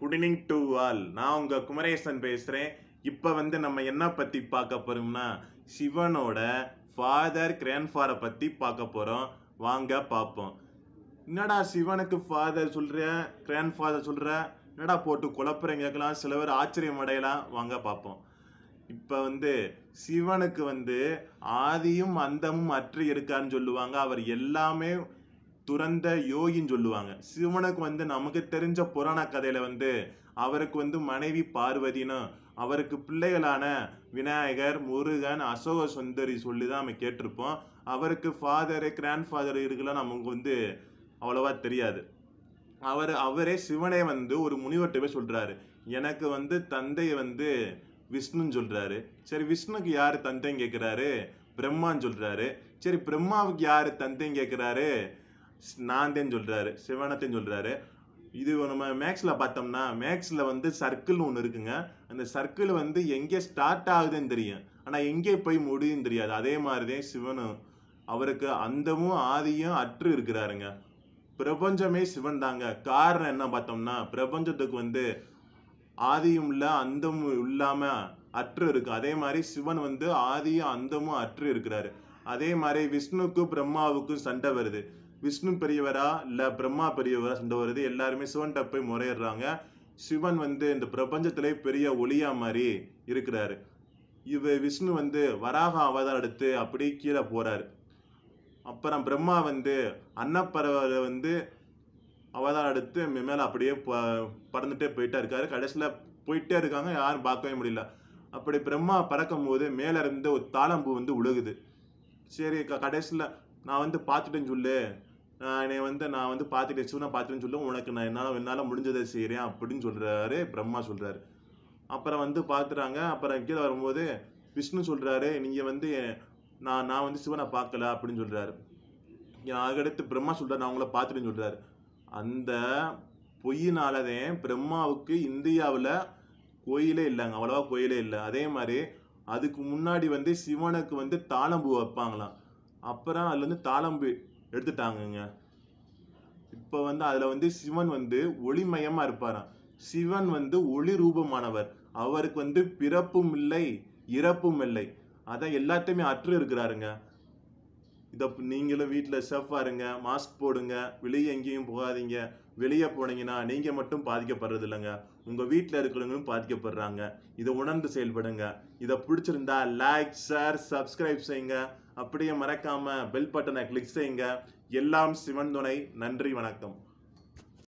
குடினிங் to all நான் உங்கள் குமரேசன் பேசுகிறேன் இப்போ வந்து நம்ம என்ன பற்றி பார்க்க போகிறோம்னா சிவனோட ஃபாதர் கிராண்ட்ஃபாரை பற்றி பார்க்க போகிறோம் வாங்க பார்ப்போம் என்னடா சிவனுக்கு ஃபாதர் சொல்கிற கிராண்ட் ஃபாதர் சொல்கிற என்னடா போட்டு குழப்பறேன் சில பேர் ஆச்சரியம் அடையலாம் வாங்க பார்ப்போம் இப்போ வந்து சிவனுக்கு வந்து ஆதியும் அந்தமும் அற்று இருக்கான்னு சொல்லுவாங்க அவர் எல்லாமே துறந்த யோகின்னு சொல்லுவாங்க சிவனுக்கு வந்து நமக்கு தெரிஞ்ச புராண கதையில வந்து அவருக்கு வந்து மனைவி பார்வதினும் அவருக்கு பிள்ளைகளான விநாயகர் முருகன் அசோக சுந்தரி சொல்லி தான் நம்ம கேட்டிருப்போம் அவருக்கு ஃபாதரு கிராண்ட் ஃபாதர் இருக்கலாம் நமக்கு வந்து அவ்வளோவா தெரியாது அவர் அவரே சிவனே வந்து ஒரு முனிவர்கிட்ட போய் சொல்கிறாரு எனக்கு வந்து தந்தை வந்து விஷ்ணுன்னு சொல்கிறாரு சரி விஷ்ணுக்கு யார் தந்தைன்னு கேட்குறாரு பிரம்மான்னு சொல்கிறாரு சரி பிரம்மாவுக்கு யார் தந்தைன்னு கேட்குறாரு நாந்தேன்னு சொல்கிறாரு சிவனத்தைன்னு சொல்கிறாரு இது நம்ம மேக்ஸில் பார்த்தோம்னா மேக்ஸில் வந்து சர்க்கிள்னு ஒன்று இருக்குங்க அந்த சர்க்கிள் வந்து எங்கே ஸ்டார்ட் ஆகுதுன்னு தெரியும் ஆனால் எங்கே போய் முடியும் தெரியாது அதே மாதிரிதான் சிவனும் அவருக்கு அந்தமும் ஆதியும் அற்று இருக்கிறாருங்க பிரபஞ்சமே சிவன் தாங்க காரணம் என்ன பார்த்தோம்னா பிரபஞ்சத்துக்கு வந்து ஆதியும் இல்ல அந்தமும் இல்லாமல் அற்று இருக்கு அதே மாதிரி சிவன் வந்து ஆதியும் அந்தமும் அற்று இருக்கிறாரு அதே மாதிரி விஷ்ணுக்கும் பிரம்மாவுக்கும் சண்டை வருது விஷ்ணு பெரியவரா இல்லை பிரம்மா பெரியவரா சண்டை வருது எல்லாருமே சிவன்கிட்ட போய் முறையிடுறாங்க சிவன் வந்து இந்த பிரபஞ்சத்திலே பெரிய ஒளியா மாதிரி இருக்கிறாரு இவ விஷ்ணு வந்து வராக அவதாரம் எடுத்து அப்படியே கீழே போறாரு அப்புறம் பிரம்மா வந்து அன்னப்பறவை வந்து அவதாரம் எடுத்து மேலே அப்படியே பறந்துட்டே போயிட்டே இருக்காரு கடைசியில் போயிட்டே இருக்காங்க யாரும் பார்க்கவே முடியல அப்படி பிரம்மா பறக்கும் போது மேலே இருந்து ஒரு தாளம்பு வந்து உழுகுது சரி க கடைசியில் நான் வந்து பார்த்துட்டேன்னு சொல்லு என்னை வந்து நான் வந்து பார்த்துட்டு சிவனை பார்த்துட்டேன்னு சொல்லு உனக்கு நான் என்னால் என்னால் முடிஞ்சதை செய்கிறேன் அப்படின்னு சொல்கிறாரு பிரம்மா சொல்கிறாரு அப்புறம் வந்து பார்த்துறாங்க அப்புறம் கீழே வரும்போது விஷ்ணு சொல்கிறாரு நீங்கள் வந்து நான் நான் வந்து சிவனை பார்க்கல அப்படின்னு சொல்கிறாரு அதுக்கடுத்து பிரம்மா சொல்கிறார் நான் உங்களை பார்த்துட்டேன்னு சொல்கிறாரு அந்த பொய்யினாலதே பிரம்மாவுக்கு இந்தியாவில் கோயிலே இல்லைங்க அவ்வளோவா கோயிலே இல்லை அதே மாதிரி அதுக்கு முன்னாடி வந்து சிவனுக்கு வந்து தாளம்பு வைப்பாங்களாம் அப்புறம் அதுலேருந்து தாளம்பு எடுத்துட்டாங்கங்க இப்போ வந்து அதில் வந்து சிவன் வந்து ஒளிமயமாக இருப்பாராம் சிவன் வந்து ஒளி ரூபமானவர் அவருக்கு வந்து பிறப்பும் இல்லை இறப்பும் இல்லை அதான் எல்லாத்தையுமே அற்று இருக்கிறாருங்க இதை நீங்களும் வீட்டில் ஷெஃபாக இருங்க மாஸ்க் போடுங்க வெளியே எங்கேயும் போகாதீங்க வெளியே போனீங்கன்னா நீங்கள் மட்டும் பாதிக்கப்படுறது இல்லைங்க உங்கள் வீட்டில் இருக்கிறவங்களும் பாதிக்கப்படுறாங்க இதை உணர்ந்து செயல்படுங்க இதை பிடிச்சிருந்தா லைக் ஷேர் சப்ஸ்கிரைப் செய்யுங்க அப்படியே மறக்காமல் பெல் பட்டனை கிளிக் செய்யுங்க எல்லாம் சிவன் துணை நன்றி வணக்கம்